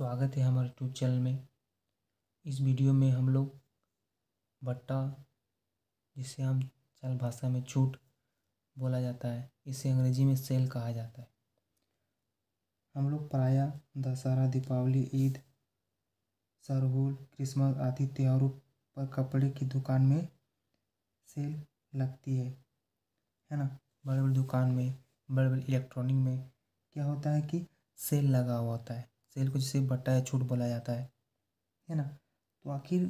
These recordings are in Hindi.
स्वागत है हमारे यूट्यूब चैनल में इस वीडियो में हम लोग बट्टा जिसे हम सरल भाषा में छूट बोला जाता है इसे अंग्रेजी में सेल कहा जाता है हम लोग प्रायः दशहरा दीपावली ईद सरहुल क्रिसमस आदि त्योहारों पर कपड़े की दुकान में सेल लगती है है ना बड़े बड़े दुकान में बड़े बड़े इलेक्ट्रॉनिक में क्या होता है कि सेल लगा हुआ होता है सेल को जिसे बट्टा या छूट बोला जाता है है ना तो आखिर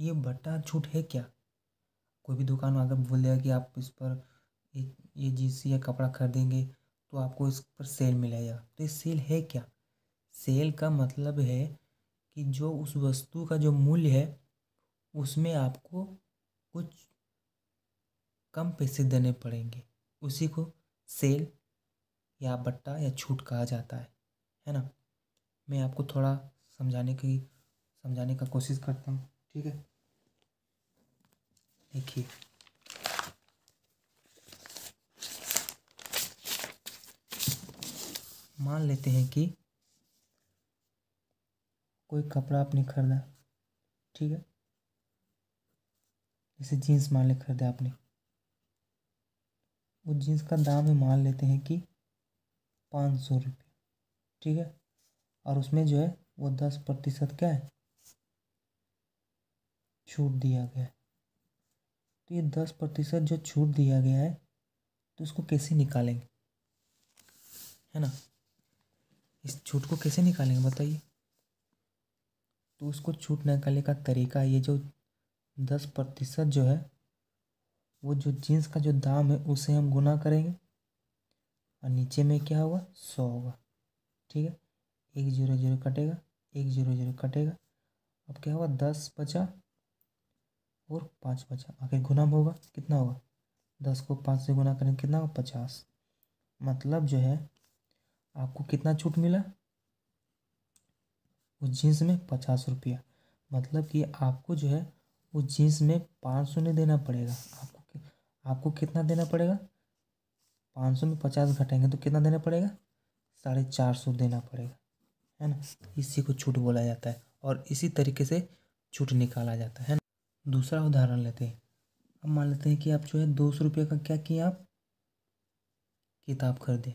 ये बट्टा छूट है क्या कोई भी दुकान अगर बोल देगा कि आप इस पर एक ये जींस या कपड़ा खरीदेंगे तो आपको इस पर सेल मिलेगा तो ये सेल है क्या सेल का मतलब है कि जो उस वस्तु का जो मूल्य है उसमें आपको कुछ कम पैसे देने पड़ेंगे उसी को सेल या बट्टा या छूट कहा जाता है है ना मैं आपको थोड़ा समझाने की समझाने का कोशिश करता हूँ ठीक है देखिए मान लेते हैं कि कोई कपड़ा आपने खरीदा ठीक है जैसे जीन्स मान ले खरीदा आपने वो जीन्स का दाम ही मान लेते हैं कि पाँच सौ रुपये ठीक है और उसमें जो है वो दस प्रतिशत क्या है छूट दिया गया है तो ये दस प्रतिशत जो छूट दिया गया है तो उसको कैसे निकालेंगे है ना इस छूट को कैसे निकालेंगे बताइए तो उसको छूट निकालने का तरीका ये जो दस प्रतिशत जो है वो जो जीन्स का जो दाम है उसे हम गुना करेंगे और नीचे में क्या होगा सौ होगा ठीक है एक जीरो जीरो कटेगा एक जीरो जीरो कटेगा अब क्या होगा दस बचा और पाँच बचा आखिर गुना होगा कितना होगा दस को पाँच से गुना करें कितना होगा पचास मतलब जो है आपको कितना छूट मिला उस जीन्स में पचास रुपया मतलब कि आपको जो है उस जीन्स में पाँच सौ नहीं देना पड़ेगा आपको आपको कितना देना पड़ेगा पाँच सौ में पचास घटेंगे तो कितना देना पड़ेगा साढ़े चार सौ देना पड़ेगा है ना इसी को छूट बोला जाता है और इसी तरीके से छूट निकाला जाता है ना दूसरा उदाहरण लेते हैं अब मान लेते हैं कि आप जो है दो सौ रुपये का क्या किए आप किताब खरीदें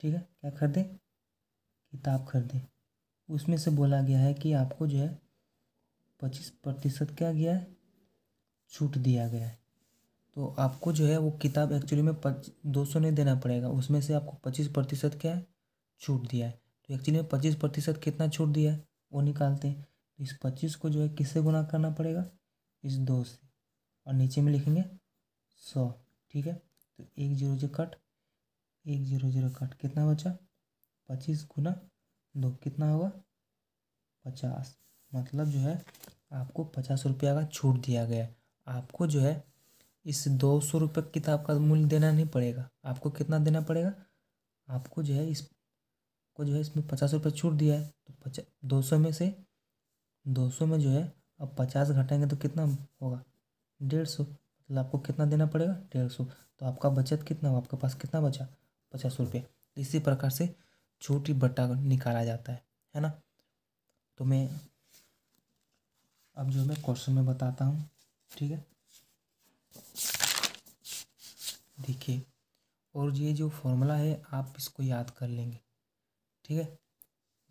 ठीक है क्या खरीदें किताब खरीदें उसमें से बोला गया है कि आपको जो है पच्चीस प्रतिशत क्या गया है छूट दिया गया है तो आपको जो है वो किताब एक्चुअली में पच दो सौ नहीं देना पड़ेगा उसमें से आपको पच्चीस प्रतिशत क्या है छूट दिया है तो एक्चुअली में पच्चीस प्रतिशत कितना छूट दिया है वो निकालते हैं तो इस पच्चीस को जो है किससे गुना करना पड़ेगा इस दो से और नीचे में लिखेंगे सौ ठीक है तो एक जीरो जीरो कट एक जीरो जीरो कट कितना बचा पच्चीस गुना दो कितना होगा पचास मतलब जो है आपको पचास रुपया का छूट दिया गया आपको जो है इस दो सौ रुपये किताब का मूल्य देना नहीं पड़ेगा आपको कितना देना पड़ेगा आपको जो है इस को जो है इसमें पचास रुपये छूट दिया है तो पचा दो सौ में से दो सौ में जो है अब पचास घटाएंगे तो कितना होगा डेढ़ सौ मतलब आपको कितना देना पड़ेगा डेढ़ सौ तो आपका बचत कितना हुआ आपके पास कितना बचा पचास रुपये इसी प्रकार से छूट बट्टा निकाला जाता है है ना तो मैं अब जो मैं क्वेश्चन में बताता हूँ ठीक है देखिए और ये जो फॉर्मूला है आप इसको याद कर लेंगे ठीक है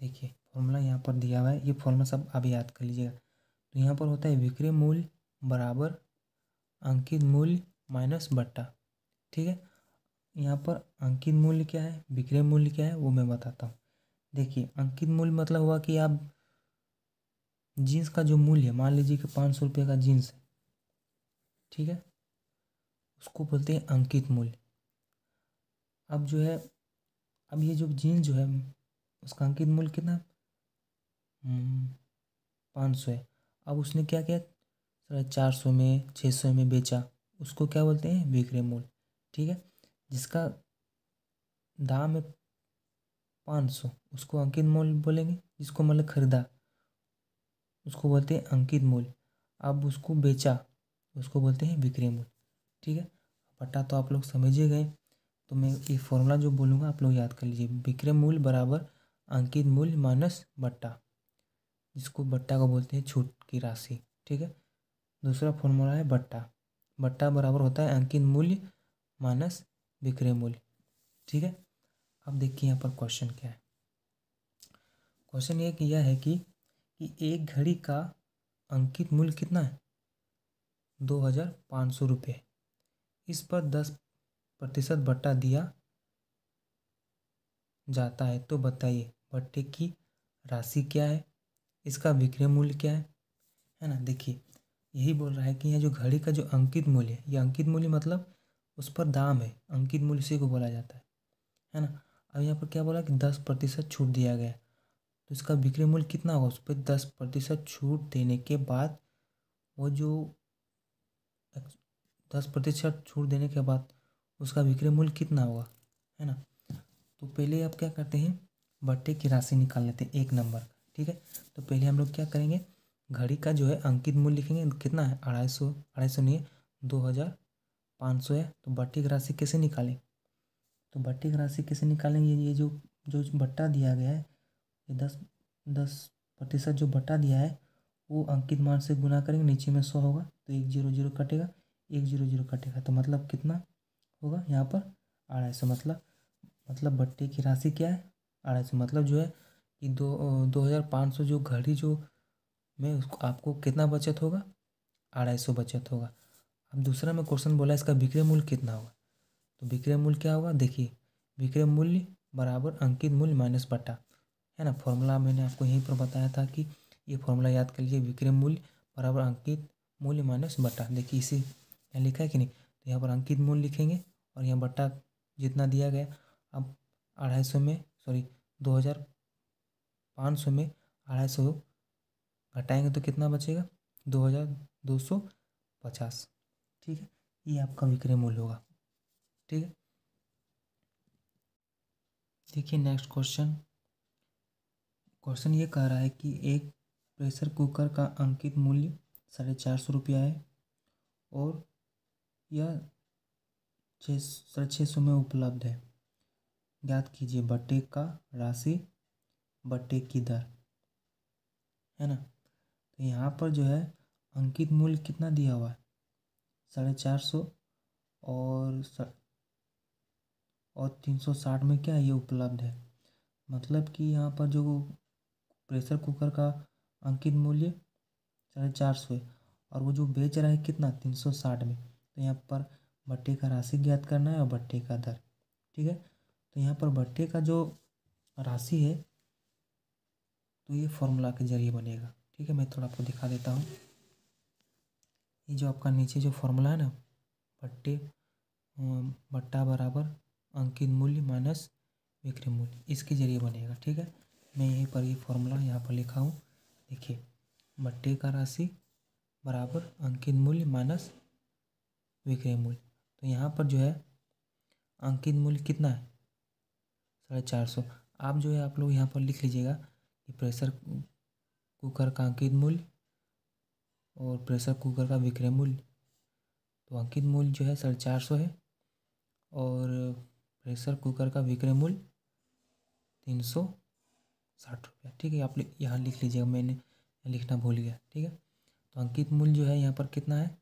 देखिए फॉर्मूला यहाँ पर दिया हुआ है ये फॉर्मूला सब आप याद कर लीजिएगा तो यहाँ पर होता है विक्रय मूल्य बराबर अंकित मूल्य माइनस बट्टा ठीक है यहाँ पर अंकित मूल्य क्या है विक्रय मूल्य क्या है वो मैं बताता हूँ देखिए अंकित मूल्य मतलब हुआ कि आप जीन्स का जो मूल्य मान लीजिए कि पाँच सौ रुपये का जीन्स है ठीक है उसको बोलते हैं अंकित मूल्य अब जो है अब ये जो जीन्स जो है उसका अंकित मूल्य कितना हम्म, पाँच सौ है अब उसने क्या किया चार सौ में छः सौ में बेचा उसको क्या बोलते हैं विक्रय मूल्य ठीक है जिसका दाम है पाँच सौ उसको अंकित मूल्य बोलेंगे जिसको मतलब खरीदा उसको बोलते हैं अंकित मूल्य अब उसको बेचा उसको बोलते हैं विक्रय मूल्य ठीक है बटा तो आप लोग समझिए गए तो मैं ये फॉर्मूला जो बोलूँगा आप लोग याद कर लीजिए विक्रय मूल्य बराबर अंकित मूल्य माइनस बट्टा जिसको बट्टा को बोलते हैं छूट की राशि ठीक है दूसरा फॉर्मूला है बट्टा बट्टा बराबर होता है अंकित मूल्य माइनस विक्रय मूल्य ठीक है अब देखिए यहाँ पर क्वेश्चन क्या है क्वेश्चन ये किया है कि कि एक घड़ी का अंकित मूल्य कितना है दो हज़ार पाँच सौ रुपये इस पर दस प्रतिशत भट्टा दिया जाता है तो बताइए भट्टे की राशि क्या है इसका विक्रय मूल्य क्या है है ना देखिए यही बोल रहा है कि यह जो घड़ी का जो अंकित मूल्य है यह अंकित मूल्य मतलब उस पर दाम है अंकित मूल्य उसी को बोला जाता है है ना अब यहाँ पर क्या बोला कि दस प्रतिशत छूट दिया गया तो इसका विक्रय मूल्य कितना होगा उस पर दस प्रतिशत छूट देने के बाद वो जो दस प्रतिशत छूट देने के बाद उसका विक्रय मूल्य कितना होगा है ना तो पहले आप क्या करते हैं बट्टे की राशि निकाल लेते हैं एक नंबर ठीक है तो पहले हम लोग क्या करेंगे घड़ी का जो है अंकित मूल्य लिखेंगे कितना है अढ़ाई सौ अढ़ाई सौ नहीं है दो हज़ार पाँच सौ है तो बट्टे की राशि कैसे निकालें तो बट्टे की राशि कैसे निकालेंगे ये जो जो बट्टा दिया गया है ये दस दस प्रतिशत जो बट्टा दिया है वो अंकित मान से गुना करेंगे नीचे में सौ होगा तो एक जीरो जीरो कटेगा एक जीरो जीरो कटेगा तो मतलब कितना होगा यहाँ पर अढ़ाई सौ मतलब मतलब बट्टे की राशि क्या है अढ़ाई सौ मतलब जो है कि दो दो हज़ार पाँच सौ जो घड़ी जो में उसको आपको कितना बचत होगा अढ़ाई सौ बचत होगा अब दूसरा में क्वेश्चन बोला इसका विक्रय मूल्य कितना होगा तो विक्रय मूल्य क्या होगा देखिए विक्रय मूल्य बराबर अंकित मूल्य माइनस बट्टा है ना फॉर्मूला मैंने आपको यहीं पर बताया था कि ये फॉर्मूला याद कर लीजिए विक्रय मूल्य बराबर अंकित मूल्य माइनस बट्टा देखिए इसी यहाँ लिखा है कि नहीं तो यहाँ पर अंकित मूल लिखेंगे और यहाँ बट्टा जितना दिया गया अब अढ़ाई सौ में सॉरी दो हज़ार पाँच सौ में अढ़ाई सौ घटाएंगे तो कितना बचेगा दो हज़ार दो सौ पचास ठीक है ये आपका विक्रय मूल्य होगा ठीक है देखिए नेक्स्ट क्वेश्चन क्वेश्चन ये कह रहा है कि एक प्रेशर कुकर का अंकित मूल्य साढ़े चार सौ रुपया है और यह छः सौ छः सौ में उपलब्ध है ज्ञात कीजिए बटे का राशि बटे की दर है ना तो यहाँ पर जो है अंकित मूल्य कितना दिया हुआ है साढ़े चार सौ और और तीन सौ साठ में क्या ये उपलब्ध है मतलब कि यहाँ पर जो प्रेशर कुकर का अंकित मूल्य साढ़े चार सौ है और वो जो बेच रहा है कितना तीन सौ साठ में तो यहाँ पर भट्टे का राशि ज्ञात करना है और भट्टे का दर ठीक है तो यहाँ पर भट्टे का जो राशि है तो ये फॉर्मूला के जरिए बनेगा ठीक है मैं थोड़ा आपको दिखा देता हूँ ये जो आपका नीचे जो फॉर्मूला है ना भट्टे भट्टा बराबर अंकित मूल्य माइनस विक्रय मूल्य इसके जरिए बनेगा ठीक है मैं यहीं पर ये फॉर्मूला यहाँ पर लिखा हूँ देखिए भट्टे का राशि बराबर अंकित मूल्य माइनस विक्रय मूल्य तो यहाँ पर जो है अंकित मूल्य कितना है साढ़े चार सौ आप जो है आप लोग यहाँ पर लिख लीजिएगा कि प्रेशर कुकर का अंकित मूल्य और प्रेशर कुकर का विक्रय मूल्य तो अंकित मूल्य जो है साढ़े चार सौ है और प्रेशर कुकर का विक्रय मूल्य तीन सौ साठ रुपया ठीक है आप यहाँ लिख लीजिएगा मैंने लिखना भूल गया ठीक है तो अंकित मूल्य जो है यहाँ पर कितना है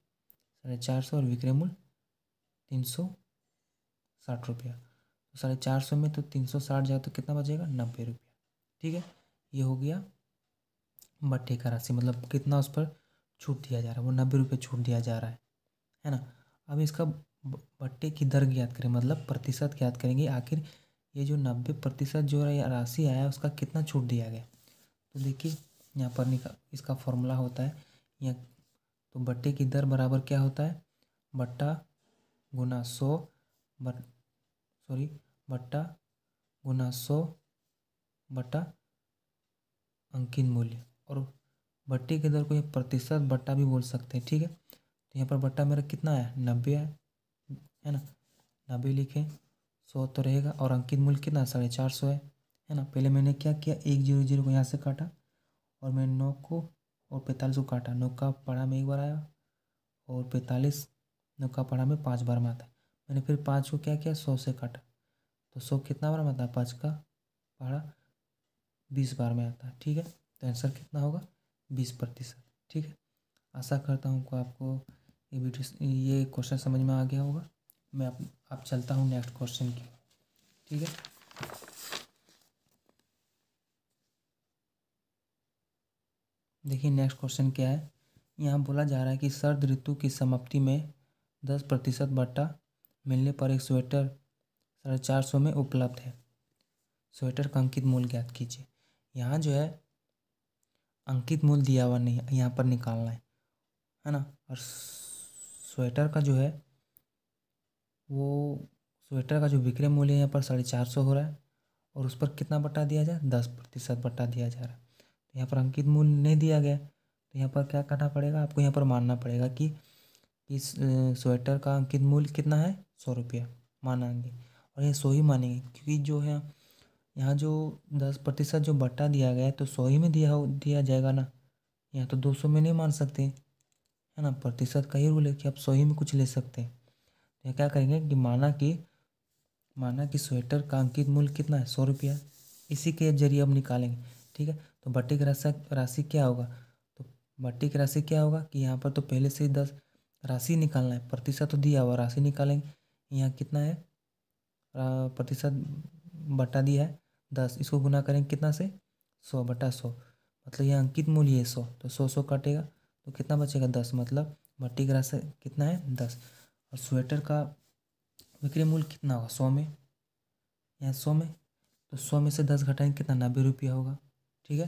साढ़े चार सौ और विक्रय मूल्य तीन सौ साठ रुपया तो साढ़े चार सौ में तो तीन सौ साठ जाए तो कितना बचेगा नब्बे रुपया ठीक है ये हो गया बट्टे का राशि मतलब कितना उस पर छूट दिया जा रहा है वो नब्बे रुपये छूट दिया जा रहा है है ना अब इसका बट्टे की दर ज्ञात करें मतलब प्रतिशत ज्ञात करेंगे आखिर ये जो नब्बे प्रतिशत जो राशि आया उसका कितना छूट दिया गया तो देखिए यहाँ पर निका इसका फॉर्मूला होता है यहाँ तो बट्टे की दर बराबर क्या होता है बट्टा गुना सौ बट सॉरी बट्टा गुना सौ बट्टा अंकित मूल्य और बट्टे की दर को यह प्रतिशत बट्टा भी बोल सकते हैं ठीक है तो यहाँ पर बट्टा मेरा कितना है नब्बे है है ना नब्बे लिखें सौ तो रहेगा और अंकित मूल्य कितना साढ़े चार सौ है है ना पहले मैंने क्या किया एक जीरो जीरो को यहाँ से काटा और मैं नौ को और पैंतालीस को काटा नौका पड़ा में एक बार आया और पैंतालीस नौका पड़ा में पाँच बार में आता मैंने फिर पाँच को क्या किया सौ से काटा तो सौ कितना बार में आता पाँच का पड़ा बीस बार में आता है ठीक है तो आंसर कितना होगा बीस प्रतिशत ठीक है आशा करता हूँ आपको ये वीडियो ये क्वेश्चन समझ में आ गया होगा मैं आप, आप चलता हूँ नेक्स्ट क्वेश्चन की ठीक है देखिए नेक्स्ट क्वेश्चन क्या है यहाँ बोला जा रहा है कि सर्द ऋतु की समाप्ति में दस प्रतिशत बट्टा मिलने पर एक स्वेटर साढ़े चार सौ में उपलब्ध है स्वेटर का अंकित मूल्य ज्ञात कीजिए यहाँ जो है अंकित मूल्य दिया हुआ नहीं यहाँ पर निकालना है है ना और स्वेटर का जो है वो स्वेटर का जो विक्रय मूल्य है यहाँ पर साढ़े चार सौ हो रहा है और उस पर कितना बट्टा दिया जाए दस प्रतिशत बट्टा दिया जा रहा है यहाँ पर अंकित मूल्य नहीं दिया गया तो यहाँ पर क्या करना पड़ेगा आपको यहाँ पर मानना पड़ेगा कि इस स्वेटर का अंकित मूल्य कितना है सौ रुपया मानेंगे और ये सौ ही मानेंगे क्योंकि जो है यहाँ जो दस प्रतिशत जो बट्टा दिया गया है तो सौ ही में दिया हो दिया जाएगा ना यहाँ तो दो सौ में नहीं मान सकते है ना प्रतिशत का ही रूल है कि आप सौ ही में कुछ ले सकते हैं तो क्या करेंगे कि माना कि माना कि स्वेटर का अंकित मूल्य कितना है सौ रुपया इसी के जरिए हम निकालेंगे ठीक है तो भट्टी का राशि राशि क्या होगा तो भट्टी की राशि क्या होगा कि यहाँ पर तो पहले से ही दस राशि निकालना है प्रतिशत तो दिया हुआ राशि निकालेंगे यहाँ कितना है प्रतिशत बटा दिया है दस इसको गुना करेंगे कितना से सौ बटा सौ मतलब यहाँ अंकित मूल्य है सौ तो सौ सौ काटेगा तो कितना बचेगा दस मतलब भट्टी का राशि कितना है दस और स्वेटर का विक्रय मूल्य कितना होगा सौ में यहाँ सौ में तो सौ में से दस घटाएंगे कितना नब्बे रुपया होगा ठीक है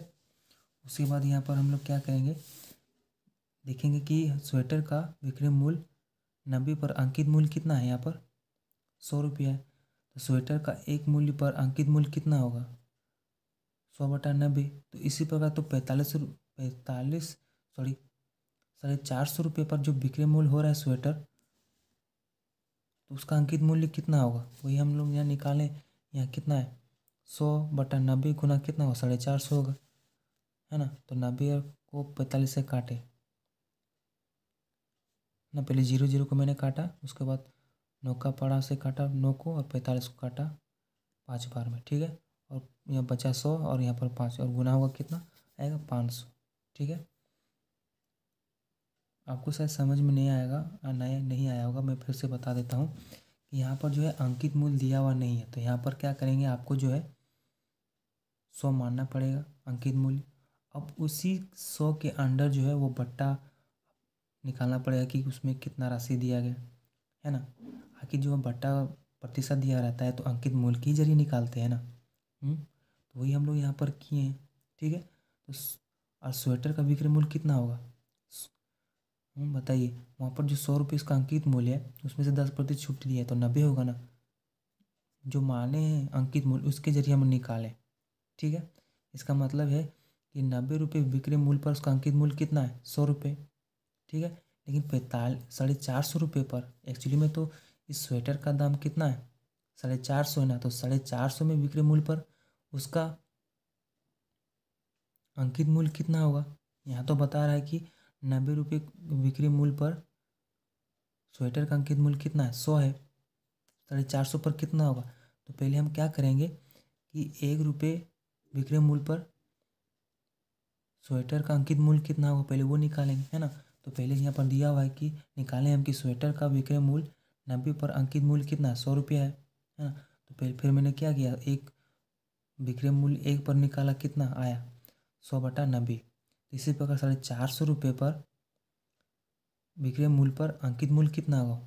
उसके बाद यहाँ पर हम लोग क्या करेंगे देखेंगे कि स्वेटर का विक्रय मूल्य नब्बे पर अंकित मूल्य कितना है यहाँ पर सौ रुपये तो स्वेटर का एक मूल्य पर अंकित मूल्य कितना होगा सौ बटा नब्बे तो इसी प्रकार तो पैंतालीस पैंतालीस सॉरी साढ़े चार सौ रुपये पर जो विक्रय मूल्य हो रहा है स्वेटर तो उसका अंकित मूल्य कितना होगा वही हम लोग यहाँ निकालें यहाँ कितना है सौ बटा नब्बे गुना कितना होगा साढ़े चार सौ होगा है ना तो नब्बे को पैंतालीस से काटे ना पहले जीरो जीरो को मैंने काटा उसके बाद नौ का से काटा नौ को और पैंतालीस को काटा पाँच बार में ठीक है और यहाँ बचा सौ और यहाँ पर पाँच और गुना होगा कितना आएगा पाँच सौ ठीक है आपको शायद समझ में नहीं आएगा नया नहीं आया होगा मैं फिर से बता देता हूँ कि यहाँ पर जो है अंकित मूल दिया हुआ नहीं है तो यहाँ पर क्या करेंगे आपको जो है सौ मानना पड़ेगा अंकित मूल्य अब उसी सौ के अंडर जो है वो बट्टा निकालना पड़ेगा कि उसमें कितना राशि दिया गया है ना आखिर जो बट्टा प्रतिशत दिया रहता है तो अंकित मूल्य के जरिए निकालते हैं ना हम्म, तो वही हम लोग यहाँ पर किए हैं ठीक है तो और स्वेटर का विक्रय मूल्य कितना होगा हम्म, बताइए वहाँ पर जो सौ रुपये उसका अंकित मूल्य है उसमें से दस प्रतिशत छूट दिया है तो नब्बे होगा ना जो माने हैं अंकित मूल्य उसके जरिए हम निकालें ठीक है इसका मतलब है कि नब्बे रुपये बिक्री मूल्य पर उसका अंकित मूल्य कितना है सौ रुपये ठीक है लेकिन पैंतालीस साढ़े चार सौ रुपये पर एक्चुअली में तो इस स्वेटर का दाम कितना है साढ़े चार सौ है ना तो साढ़े चार सौ में बिक्री मूल्य पर उसका अंकित मूल्य कितना होगा यहाँ तो बता रहा है कि नब्बे रुपये विक्रय मूल्य पर स्वेटर का अंकित मूल्य कितना है सौ है साढ़े चार सौ पर कितना होगा तो पहले हम क्या करेंगे कि एक रुपये विक्रय मूल्य पर स्वेटर का अंकित मूल्य कितना होगा पहले वो निकालेंगे है ना तो पहले यहाँ पर दिया हुआ है कि निकालें हम कि स्वेटर का विक्रय मूल्य नब्बे पर अंकित मूल्य कितना सौ रुपया है है ना तो पहले फिर मैंने क्या किया एक विक्रय मूल्य एक पर निकाला कितना आया सौ बटा नब्बे तो इसी प्रकार साढ़े चार सौ रुपये पर विक्रय मूल्य पर अंकित मूल्य कितना होगा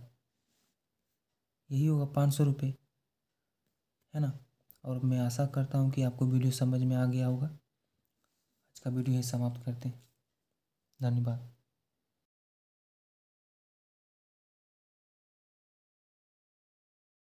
यही होगा पाँच सौ रुपये है ना और मैं आशा करता हूँ कि आपको वीडियो समझ में आ गया होगा आज का वीडियो ये समाप्त करते हैं धन्यवाद